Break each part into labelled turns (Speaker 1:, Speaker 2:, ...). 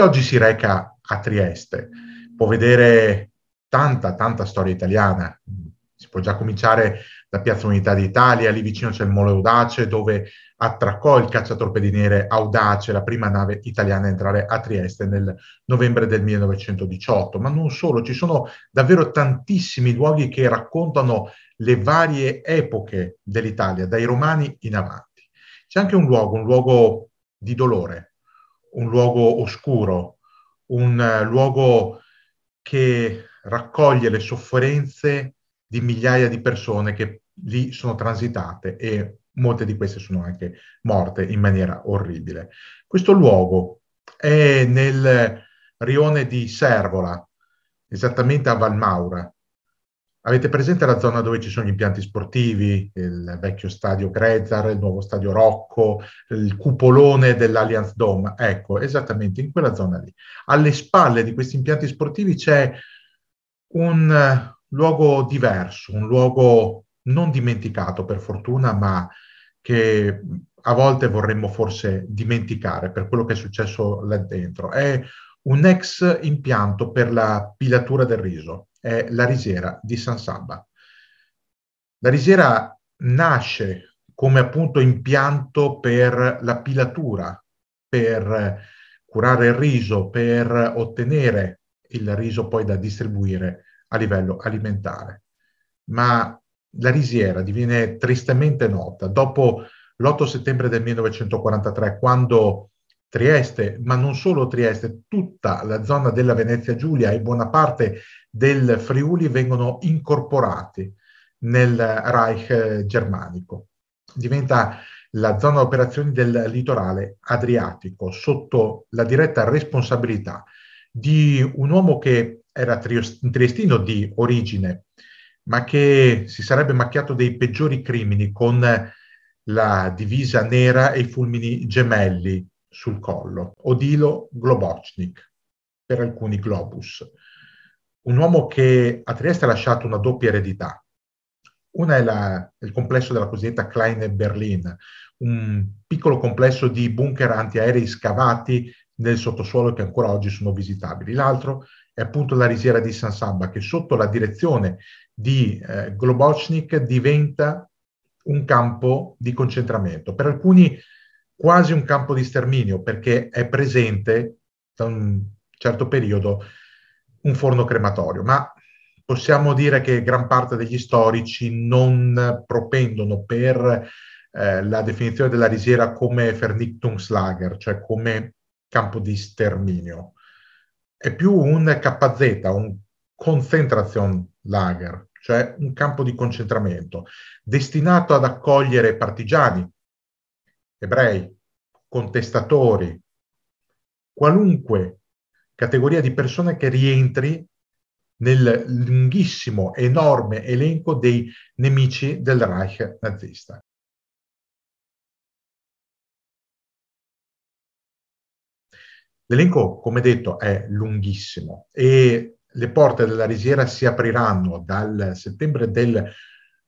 Speaker 1: oggi si reca a Trieste può vedere tanta, tanta storia italiana. Si può già cominciare da Piazza Unità d'Italia, lì vicino c'è il Mole Audace, dove attraccò il cacciatorpediniere Audace, la prima nave italiana a entrare a Trieste nel novembre del 1918. Ma non solo, ci sono davvero tantissimi luoghi che raccontano le varie epoche dell'Italia, dai romani in avanti. C'è anche un luogo, un luogo di dolore, un luogo oscuro, un eh, luogo che raccoglie le sofferenze di migliaia di persone che lì sono transitate e molte di queste sono anche morte in maniera orribile. Questo luogo è nel rione di Servola, esattamente a Valmaura, Avete presente la zona dove ci sono gli impianti sportivi, il vecchio stadio Grezzar, il nuovo stadio Rocco, il cupolone dell'Allianz Dome? Ecco, esattamente in quella zona lì. Alle spalle di questi impianti sportivi c'è un eh, luogo diverso, un luogo non dimenticato per fortuna, ma che a volte vorremmo forse dimenticare per quello che è successo là dentro. È un ex impianto per la pilatura del riso è la Risiera di San Sabba. La Risiera nasce come appunto impianto per la pilatura, per curare il riso, per ottenere il riso poi da distribuire a livello alimentare. Ma la risiera diviene tristemente nota dopo l'8 settembre del 1943, quando Trieste, ma non solo Trieste, tutta la zona della Venezia Giulia e buona parte del Friuli vengono incorporati nel Reich eh, germanico. Diventa la zona operazioni del litorale adriatico sotto la diretta responsabilità di un uomo che era triestino di origine, ma che si sarebbe macchiato dei peggiori crimini con la divisa nera e i fulmini gemelli sul collo, Odilo Globocnik, per alcuni globus un uomo che a Trieste ha lasciato una doppia eredità. Una è la, il complesso della cosiddetta Kleine Berlin, un piccolo complesso di bunker antiaerei scavati nel sottosuolo che ancora oggi sono visitabili. L'altro è appunto la risiera di San Samba, che sotto la direzione di eh, Globocnik diventa un campo di concentramento. Per alcuni quasi un campo di sterminio, perché è presente da un certo periodo un forno crematorio, ma possiamo dire che gran parte degli storici non propendono per eh, la definizione della risiera come Vernichtungslager, cioè come campo di sterminio. È più un KZ, un concentration lager, cioè un campo di concentramento destinato ad accogliere partigiani, ebrei, contestatori, qualunque categoria di persone che rientri nel lunghissimo, enorme elenco dei nemici del Reich nazista. L'elenco, come detto, è lunghissimo e le porte della risiera si apriranno dal settembre del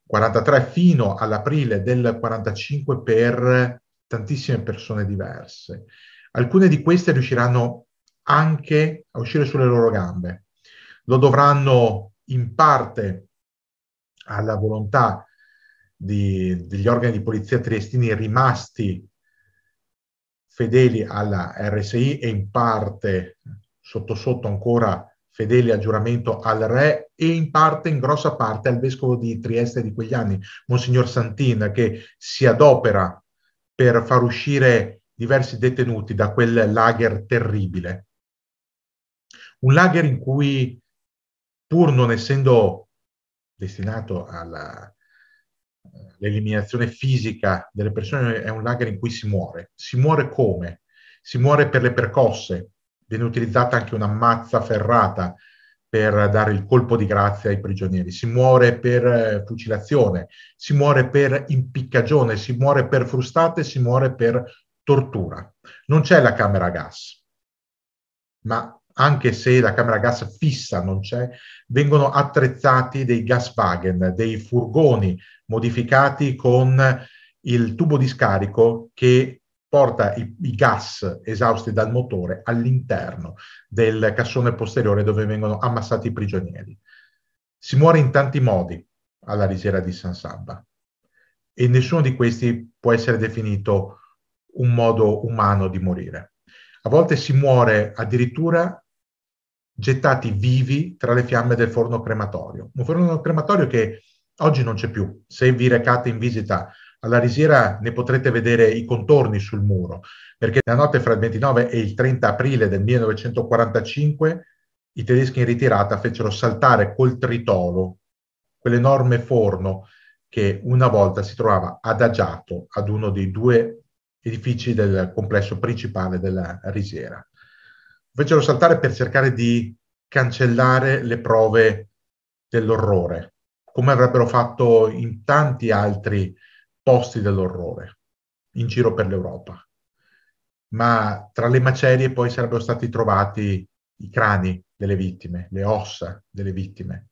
Speaker 1: 1943 fino all'aprile del 1945 per tantissime persone diverse. Alcune di queste riusciranno anche a uscire sulle loro gambe. Lo dovranno in parte alla volontà di, degli organi di polizia triestini rimasti fedeli alla RSI e in parte sotto sotto ancora fedeli al giuramento al re e in parte, in grossa parte, al vescovo di Trieste di quegli anni, Monsignor Santin, che si adopera per far uscire diversi detenuti da quel lager terribile un lager in cui, pur non essendo destinato all'eliminazione fisica delle persone è un lager in cui si muore. Si muore come? Si muore per le percosse, viene utilizzata anche una mazza ferrata per dare il colpo di grazia ai prigionieri, si muore per eh, fucilazione, si muore per impiccagione, si muore per frustate, si muore per tortura. Non c'è la camera a gas, ma anche se la camera gas fissa non c'è, vengono attrezzati dei gas gaswagen, dei furgoni modificati con il tubo di scarico che porta i, i gas esausti dal motore all'interno del cassone posteriore dove vengono ammassati i prigionieri. Si muore in tanti modi alla risiera di San Sabba e nessuno di questi può essere definito un modo umano di morire. A volte si muore addirittura gettati vivi tra le fiamme del forno crematorio. Un forno crematorio che oggi non c'è più. Se vi recate in visita alla risiera ne potrete vedere i contorni sul muro, perché la notte fra il 29 e il 30 aprile del 1945 i tedeschi in ritirata fecero saltare col tritolo quell'enorme forno che una volta si trovava adagiato ad uno dei due edifici del complesso principale della risiera fecero saltare per cercare di cancellare le prove dell'orrore, come avrebbero fatto in tanti altri posti dell'orrore in giro per l'Europa. Ma tra le macerie poi sarebbero stati trovati i crani delle vittime, le ossa delle vittime,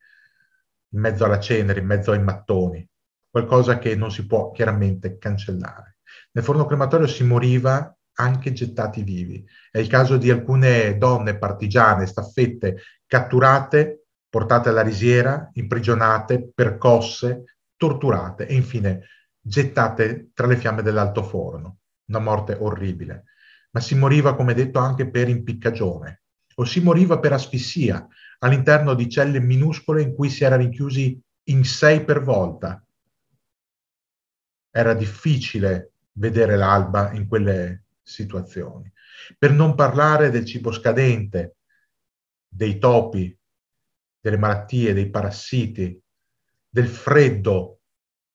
Speaker 1: in mezzo alla cenere, in mezzo ai mattoni, qualcosa che non si può chiaramente cancellare. Nel forno crematorio si moriva anche gettati vivi. È il caso di alcune donne partigiane, staffette, catturate, portate alla risiera, imprigionate, percosse, torturate e infine gettate tra le fiamme dell'alto forno. Una morte orribile. Ma si moriva, come detto, anche per impiccagione o si moriva per asfissia all'interno di celle minuscole in cui si era rinchiusi in sei per volta. Era difficile vedere l'alba in quelle situazioni. Per non parlare del cibo scadente, dei topi, delle malattie, dei parassiti, del freddo,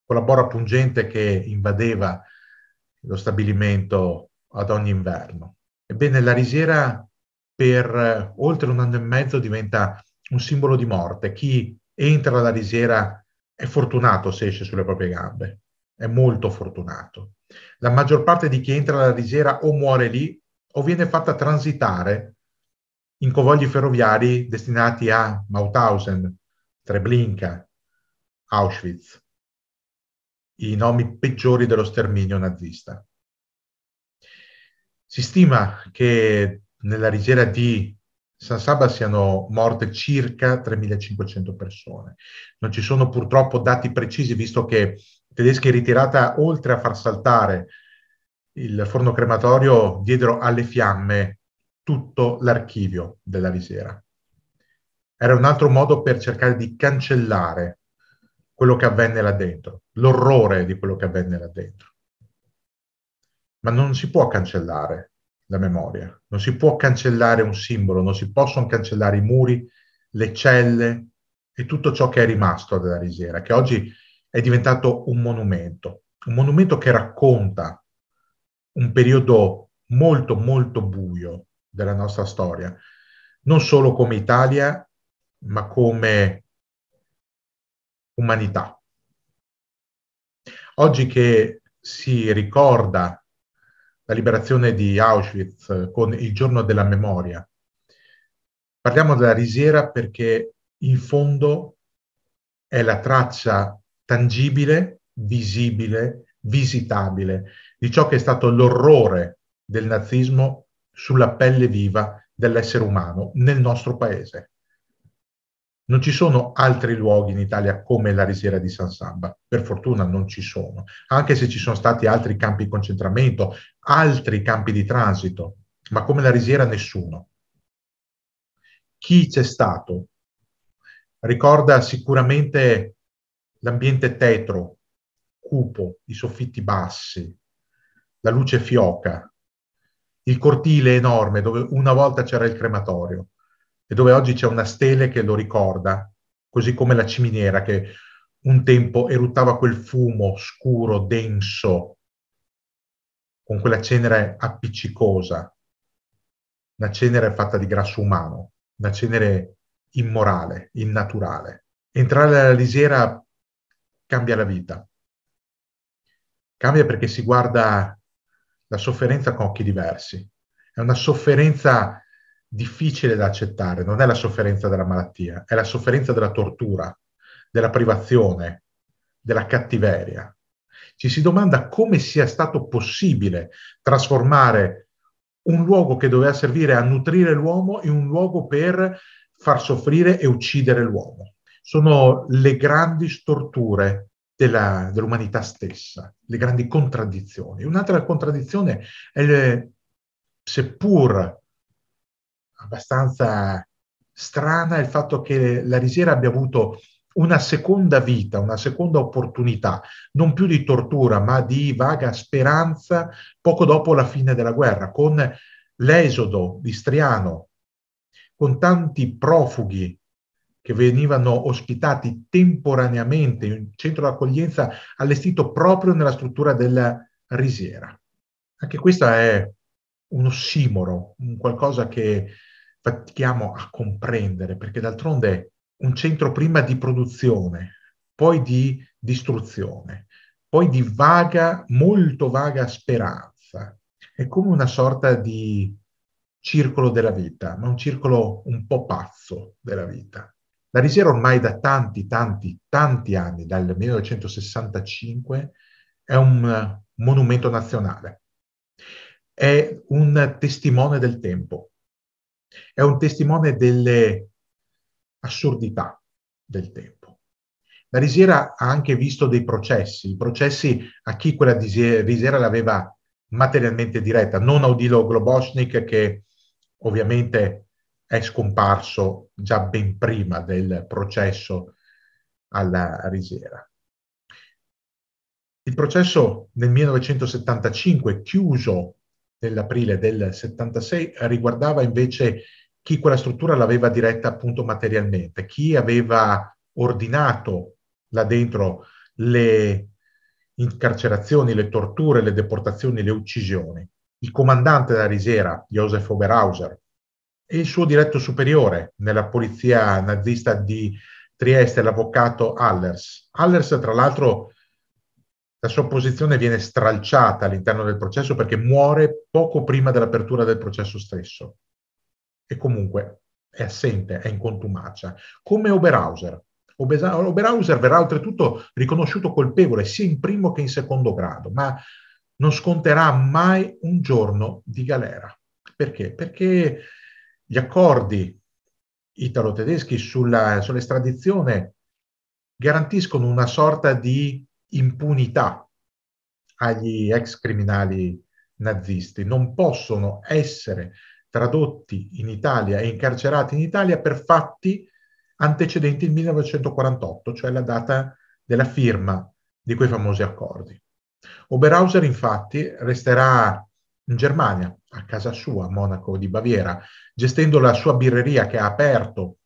Speaker 1: con la bora pungente che invadeva lo stabilimento ad ogni inverno. Ebbene, la risiera per eh, oltre un anno e mezzo diventa un simbolo di morte. Chi entra alla risiera è fortunato se esce sulle proprie gambe, è molto fortunato. La maggior parte di chi entra alla Rigera o muore lì o viene fatta transitare in convogli ferroviari destinati a Mauthausen, Treblinka, Auschwitz, i nomi peggiori dello sterminio nazista. Si stima che nella Rigera di San Saba siano morte circa 3.500 persone. Non ci sono purtroppo dati precisi, visto che tedeschi ritirata oltre a far saltare il forno crematorio diedero alle fiamme tutto l'archivio della visera. Era un altro modo per cercare di cancellare quello che avvenne là dentro, l'orrore di quello che avvenne là dentro. Ma non si può cancellare la memoria, non si può cancellare un simbolo, non si possono cancellare i muri, le celle e tutto ciò che è rimasto della visiera, che oggi è diventato un monumento, un monumento che racconta un periodo molto molto buio della nostra storia, non solo come Italia, ma come umanità. Oggi che si ricorda la liberazione di Auschwitz con il giorno della memoria, parliamo della risiera perché in fondo è la traccia tangibile, visibile, visitabile, di ciò che è stato l'orrore del nazismo sulla pelle viva dell'essere umano nel nostro paese. Non ci sono altri luoghi in Italia come la risiera di San Samba, per fortuna non ci sono, anche se ci sono stati altri campi di concentramento, altri campi di transito, ma come la risiera nessuno. Chi c'è stato ricorda sicuramente l'ambiente tetro, cupo, i soffitti bassi, la luce fioca, il cortile enorme dove una volta c'era il crematorio e dove oggi c'è una stele che lo ricorda, così come la ciminiera che un tempo eruttava quel fumo scuro, denso, con quella cenere appiccicosa, una cenere fatta di grasso umano, una cenere immorale, innaturale. Entrare alla lisiera cambia la vita. Cambia perché si guarda la sofferenza con occhi diversi. È una sofferenza difficile da accettare, non è la sofferenza della malattia, è la sofferenza della tortura, della privazione, della cattiveria. Ci si domanda come sia stato possibile trasformare un luogo che doveva servire a nutrire l'uomo in un luogo per far soffrire e uccidere l'uomo sono le grandi storture della, dell'umanità stessa, le grandi contraddizioni. Un'altra contraddizione è, le, seppur abbastanza strana, il fatto che la risiera abbia avuto una seconda vita, una seconda opportunità, non più di tortura, ma di vaga speranza poco dopo la fine della guerra, con l'esodo di Striano, con tanti profughi che venivano ospitati temporaneamente in un centro d'accoglienza allestito proprio nella struttura della risiera. Anche questo è un ossimoro, qualcosa che fatichiamo a comprendere, perché d'altronde è un centro prima di produzione, poi di distruzione, poi di vaga, molto vaga speranza. È come una sorta di circolo della vita, ma un circolo un po' pazzo della vita. La risiera ormai da tanti, tanti, tanti anni, dal 1965, è un eh, monumento nazionale, è un testimone del tempo, è un testimone delle assurdità del tempo. La risiera ha anche visto dei processi, i processi a chi quella risiera l'aveva materialmente diretta, non a Odilo che ovviamente è scomparso già ben prima del processo alla Risiera. Il processo nel 1975, chiuso nell'aprile del 76, riguardava invece chi quella struttura l'aveva diretta appunto materialmente, chi aveva ordinato là dentro le incarcerazioni, le torture, le deportazioni, le uccisioni. Il comandante della Risiera, Josef Oberhauser, e il suo diretto superiore nella polizia nazista di Trieste, l'avvocato Allers. Allers, tra l'altro, la sua posizione viene stralciata all'interno del processo perché muore poco prima dell'apertura del processo stesso. E comunque è assente, è in contumacia, come Oberhauser. Oberhauser verrà oltretutto riconosciuto colpevole sia in primo che in secondo grado, ma non sconterà mai un giorno di galera. Perché? Perché gli accordi italo-tedeschi sulla, sull'estradizione garantiscono una sorta di impunità agli ex criminali nazisti. Non possono essere tradotti in Italia e incarcerati in Italia per fatti antecedenti il 1948, cioè la data della firma di quei famosi accordi. Oberhauser infatti resterà in Germania, a casa sua, a Monaco di Baviera, gestendo la sua birreria che ha aperto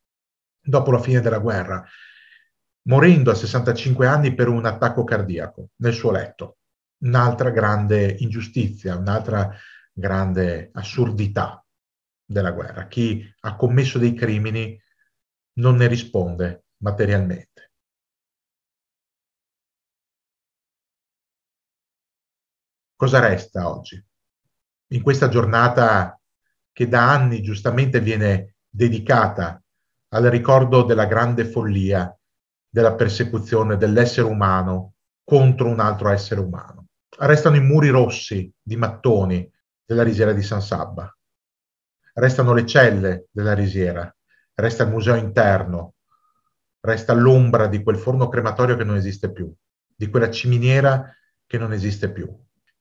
Speaker 1: dopo la fine della guerra, morendo a 65 anni per un attacco cardiaco nel suo letto. Un'altra grande ingiustizia, un'altra grande assurdità della guerra. Chi ha commesso dei crimini non ne risponde materialmente. Cosa resta oggi? in questa giornata che da anni giustamente viene dedicata al ricordo della grande follia della persecuzione dell'essere umano contro un altro essere umano. Restano i muri rossi di mattoni della risiera di San Sabba, restano le celle della risiera, resta il museo interno, resta l'ombra di quel forno crematorio che non esiste più, di quella ciminiera che non esiste più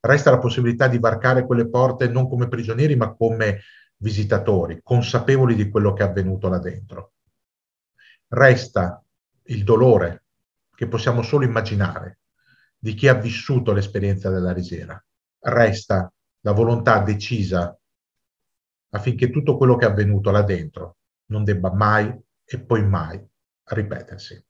Speaker 1: resta la possibilità di varcare quelle porte non come prigionieri, ma come visitatori, consapevoli di quello che è avvenuto là dentro. Resta il dolore che possiamo solo immaginare di chi ha vissuto l'esperienza della risiera. Resta la volontà decisa affinché tutto quello che è avvenuto là dentro non debba mai e poi mai ripetersi.